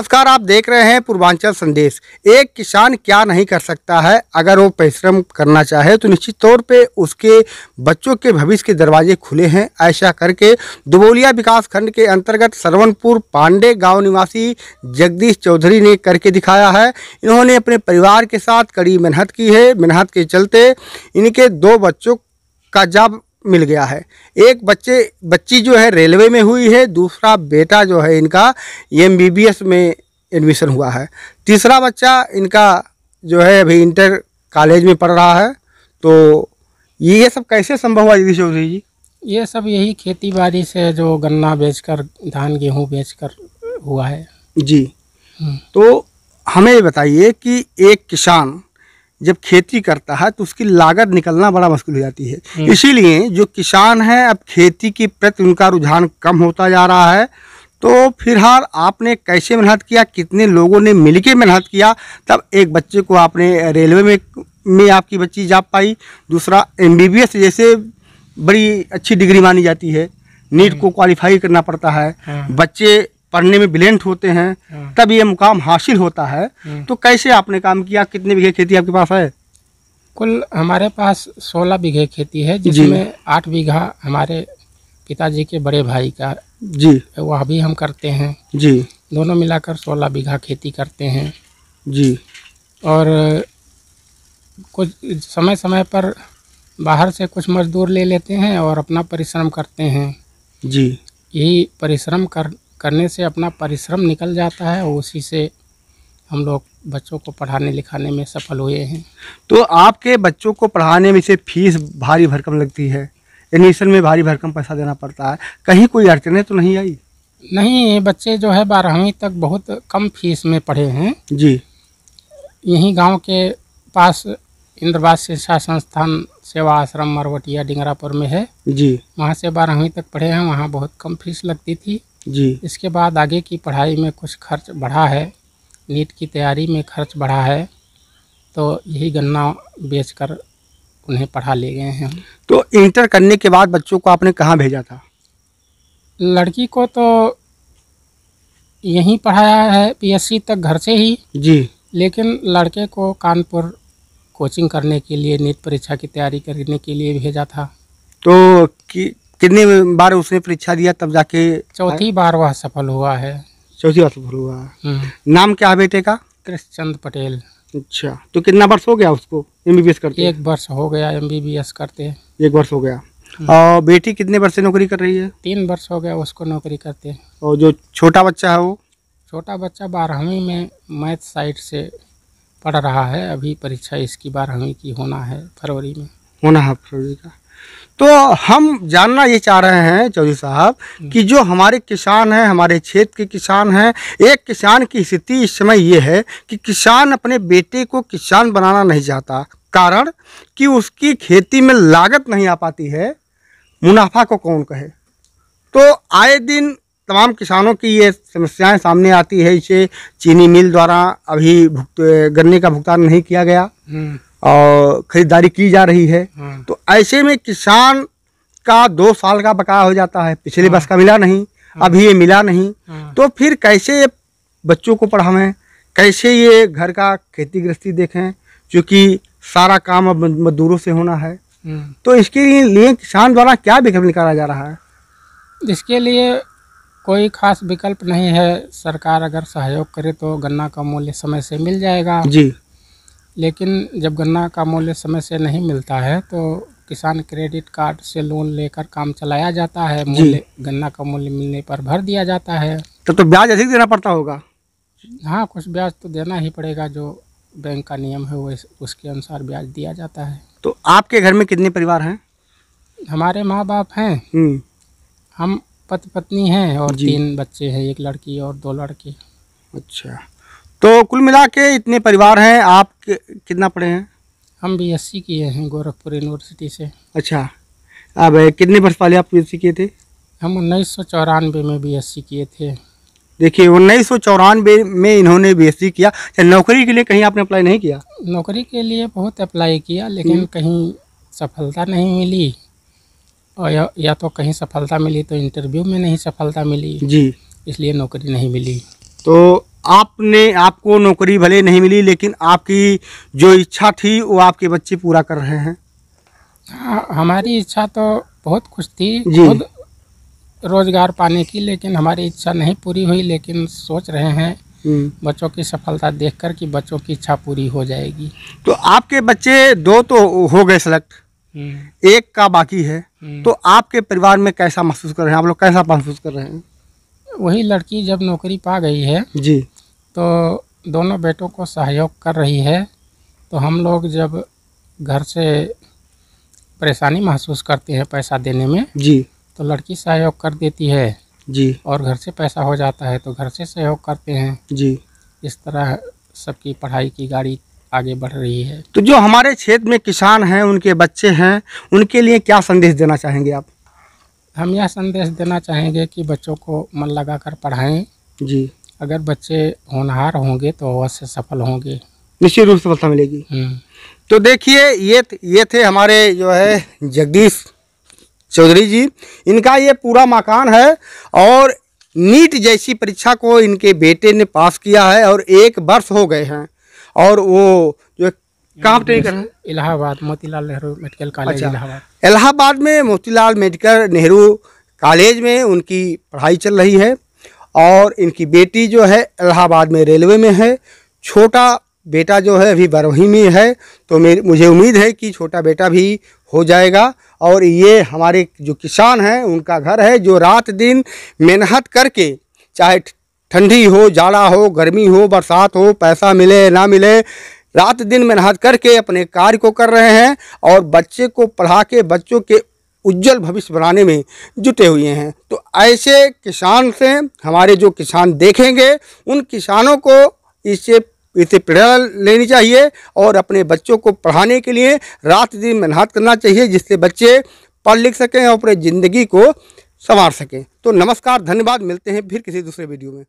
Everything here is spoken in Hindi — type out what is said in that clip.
नमस्कार आप देख रहे हैं पूर्वांचल संदेश एक किसान क्या नहीं कर सकता है अगर वो परिश्रम करना चाहे तो निश्चित तौर पे उसके बच्चों के भविष्य के दरवाजे खुले हैं ऐसा करके दुबोलिया विकास खंड के अंतर्गत सरवनपुर पांडे गांव निवासी जगदीश चौधरी ने करके दिखाया है इन्होंने अपने परिवार के साथ कड़ी मेहनत की है मेहनत के चलते इनके दो बच्चों का जब मिल गया है एक बच्चे बच्ची जो है रेलवे में हुई है दूसरा बेटा जो है इनका एम में एडमिशन हुआ है तीसरा बच्चा इनका जो है अभी इंटर कॉलेज में पढ़ रहा है तो ये सब कैसे संभव हुआ दीदी चौधरी जी ये सब यही खेती बाड़ी से जो गन्ना बेचकर धान गेहूँ बेचकर हुआ है जी हम्म। तो हमें बताइए कि एक किसान जब खेती करता है तो उसकी लागत निकलना बड़ा मुश्किल हो जाती है हम्म। इसीलिए जो किसान है अब खेती के प्रति उनका रुझान कम होता जा रहा है तो फिलहाल आपने कैसे मेहनत किया कितने लोगों ने मिल मेहनत किया तब एक बच्चे को आपने रेलवे में में आपकी बच्ची जा पाई दूसरा एम जैसे बड़ी अच्छी डिग्री मानी जाती है नीट हम्म। को क्वालिफाई करना पड़ता है हाँ। बच्चे पढ़ने में बिलेंट होते हैं हाँ। तब ये मुकाम हासिल होता है हाँ। तो कैसे आपने काम किया कितने बीघे खेती आपके पास है कुल हमारे पास सोलह बीघे खेती है जिसमें आठ बीघा हमारे पिताजी के बड़े भाई का जी वह भी हम करते हैं जी दोनों मिलाकर सोलह बीघा खेती करते हैं जी और कुछ समय समय पर बाहर से कुछ मजदूर ले लेते हैं और अपना परिश्रम करते हैं जी यही परिश्रम कर करने से अपना परिश्रम निकल जाता है उसी से हम लोग बच्चों को पढ़ाने लिखाने में सफल हुए हैं तो आपके बच्चों को पढ़ाने में से फीस भारी भरकम लगती है एडमिशन में भारी भरकम पैसा देना पड़ता है कहीं कोई अड़चने तो नहीं आई नहीं बच्चे जो है बारहवीं तक बहुत कम फीस में पढ़े हैं जी यहीं गांव के पास इंद्रवास शिक्षा संस्थान सेवा आश्रम मरवटिया डिंगरापुर में है जी वहाँ से बारहवीं तक पढ़े हैं वहाँ बहुत कम फीस लगती थी जी इसके बाद आगे की पढ़ाई में कुछ खर्च बढ़ा है नीट की तैयारी में खर्च बढ़ा है तो यही गन्ना बेचकर उन्हें पढ़ा ले गए हैं तो इंटर करने के बाद बच्चों को आपने कहाँ भेजा था लड़की को तो यहीं पढ़ाया है पीएससी तक घर से ही जी लेकिन लड़के को कानपुर कोचिंग करने के लिए नीट परीक्षा की तैयारी करने के लिए भेजा था तो कितने बार उसने परीक्षा दिया तब जाके चौथी बार वह सफल हुआ है चौथी बार सफल हुआ है हम्म। नाम क्या है बेटे का कृष्णचंद पटेल अच्छा तो कितना वर्ष हो गया उसको एम करते एक वर्ष हो गया एम करते एक वर्ष हो गया हम्म। और बेटी कितने वर्ष से नौकरी कर रही है तीन वर्ष हो गया उसको नौकरी करते और जो छोटा बच्चा है वो छोटा बच्चा बारहवीं में मैथ साइड से पढ़ रहा है अभी परीक्षा इसकी बारहवीं की होना है फरवरी में होना है फरवरी का तो हम जानना ये चाह रहे हैं चौधरी साहब हम्म। कि जो हमारे किसान हैं हमारे क्षेत्र के किसान हैं एक किसान की स्थिति इस समय ये है कि किसान अपने बेटे को किसान बनाना नहीं चाहता कारण कि उसकी खेती में लागत नहीं आ पाती है मुनाफा को कौन कहे तो आए दिन तमाम किसानों की ये समस्याएं सामने आती है इसे चीनी मिल द्वारा अभी गन्ने का भुगतान नहीं किया गया हम्म। और खरीदारी की जा रही है हम्म। तो ऐसे में किसान का दो साल का बकाया हो जाता है पिछले हम्म। वर्ष का मिला नहीं हम्म। अभी ये मिला नहीं तो फिर कैसे ये बच्चों को पढ़ावें कैसे ये घर का खेती गृहस्थी देखें क्योंकि सारा काम अब मजदूरों से होना है तो इसके लिए किसान द्वारा क्या विकल्प निकाला जा रहा है इसके लिए कोई खास विकल्प नहीं है सरकार अगर सहयोग करे तो गन्ना का मूल्य समय से मिल जाएगा जी लेकिन जब गन्ना का मूल्य समय से नहीं मिलता है तो किसान क्रेडिट कार्ड से लोन लेकर काम चलाया जाता है मूल्य गन्ना का मूल्य मिलने पर भर दिया जाता है तो, तो ब्याज अधिक देना पड़ता होगा हाँ कुछ ब्याज तो देना ही पड़ेगा जो बैंक का नियम है वो उसके अनुसार ब्याज दिया जाता है तो आपके घर में कितने परिवार हैं हमारे माँ बाप हैं हम्म। हम पति पत्नी हैं और तीन बच्चे हैं एक लड़की और दो लड़के अच्छा तो कुल मिला के इतने परिवार हैं आप कितना पढ़े हैं हम बी एस सी किए हैं गोरखपुर यूनिवर्सिटी से अच्छा अब कितने वर्ष पहले आप बी एस किए थे हम उन्नीस सौ चौरानवे में बी एस किए थे देखिए उन्नीस सौ चौरानवे में इन्होंने बी एस किया अच्छा, नौकरी के लिए कहीं आपने अप्लाई नहीं किया नौकरी के लिए बहुत अप्लाई किया लेकिन हम्म। कहीं सफलता नहीं मिली और या, या तो कहीं सफलता मिली तो इंटरव्यू में नहीं सफलता मिली जी इसलिए नौकरी नहीं मिली तो आपने आपको नौकरी भले नहीं मिली लेकिन आपकी जो इच्छा थी वो आपके बच्चे पूरा कर रहे हैं हाँ हमारी इच्छा तो बहुत कुछ थी खुद रोजगार पाने की लेकिन हमारी इच्छा नहीं पूरी हुई लेकिन सोच रहे हैं हम्म। बच्चों की सफलता देखकर कि बच्चों की इच्छा पूरी हो जाएगी तो आपके बच्चे दो तो हो गए सेलेक्ट हम्म। एक का बाकी है हम्म। तो आपके परिवार में कैसा महसूस कर रहे हैं आप लोग कैसा महसूस कर रहे हैं वही लड़की जब नौकरी पा गई है जी तो दोनों बेटों को सहयोग कर रही है तो हम लोग जब घर से परेशानी महसूस करते हैं पैसा देने में जी तो लड़की सहयोग कर देती है जी और घर से पैसा हो जाता है तो घर से सहयोग करते हैं जी इस तरह सबकी पढ़ाई की गाड़ी आगे बढ़ रही है तो जो हमारे क्षेत्र में किसान हैं उनके बच्चे हैं उनके लिए क्या संदेश देना चाहेंगे आप हम यह संदेश देना चाहेंगे कि बच्चों को मन लगाकर पढ़ाएं जी अगर बच्चे होनहार होंगे तो अवश्य सफल होंगे निश्चित रूप से सफलता मिलेगी हम्म। तो देखिए ये ये थे हमारे जो है जगदीश चौधरी जी इनका ये पूरा मकान है और नीट जैसी परीक्षा को इनके बेटे ने पास किया है और एक वर्ष हो गए हैं और वो जो कहाँ ट्रेनिंग कर इलाहाबाद मोतीलाल नेहरू मेडिकल कॉलेज अच्छा, इलाहाबाद इलाहाबाद में मोतीलाल मेडिकल नेहरू कॉलेज में उनकी पढ़ाई चल रही है और इनकी बेटी जो है इलाहाबाद में रेलवे में है छोटा बेटा जो है अभी बरवही में है तो मेरे मुझे उम्मीद है कि छोटा बेटा भी हो जाएगा और ये हमारे जो किसान हैं उनका घर है जो रात दिन मेहनत करके चाहे ठंडी हो जाड़ा हो गर्मी हो बरसात हो पैसा मिले ना मिले रात दिन मेहनत करके अपने कार्य को कर रहे हैं और बच्चे को पढ़ा के बच्चों के उज्जवल भविष्य बनाने में जुटे हुए हैं तो ऐसे किसान से हमारे जो किसान देखेंगे उन किसानों को इससे इसे प्रेरणा लेनी चाहिए और अपने बच्चों को पढ़ाने के लिए रात दिन मेहनत करना चाहिए जिससे बच्चे पढ़ लिख सकें और अपने ज़िंदगी को संवार सकें तो नमस्कार धन्यवाद मिलते हैं फिर किसी दूसरे वीडियो में